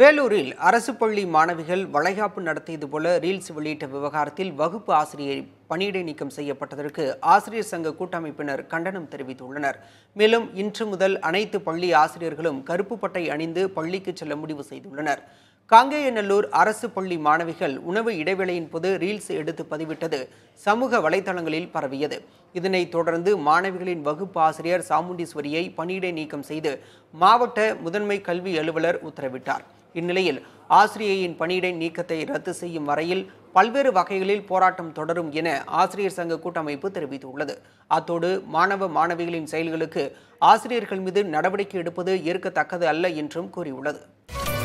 வேலூரில் அரசு பள்ளி மாணவிகள் வளைகாப்பு நடத்தியது போல ரீல்ஸ் வெளியிட்ட விவகாரத்தில் வகுப்பு ஆசிரியை பணியிடை நீக்கம் செய்யப்பட்டதற்கு ஆசிரியர் சங்க கூட்டமைப்பினர் கண்டனம் தெரிவித்துள்ளனர் மேலும் இன்று முதல் அனைத்து பள்ளி ஆசிரியர்களும் கருப்பு பட்டை அணிந்து பள்ளிக்கு செல்ல முடிவு செய்துள்ளனர் காங்கேயநல்லூர் அரசு பள்ளி மாணவிகள் உணவு இடைவேளையின் போது ரீல்ஸ் எடுத்து பதிவிட்டது சமூக வலைதளங்களில் பரவியது இதனைத் தொடர்ந்து மாணவிகளின் வகுப்பு ஆசிரியர் சாமுண்டீஸ்வரியை பணியிடை நீக்கம் செய்து மாவட்ட முதன்மை கல்வி அலுவலர் உத்தரவிட்டார் இந்நிலையில் ஆசிரியையின் பணியிடை நீக்கத்தை ரத்து செய்யும் வரையில் பல்வேறு வகைகளில் போராட்டம் தொடரும் என ஆசிரியர் சங்க கூட்டமைப்பு தெரிவித்துள்ளது அத்தோடு மாணவ மாணவிகளின் செயல்களுக்கு ஆசிரியர்கள் மீது நடவடிக்கை எடுப்பது ஏற்கத்தக்கது அல்ல என்றும் கூறியுள்ளது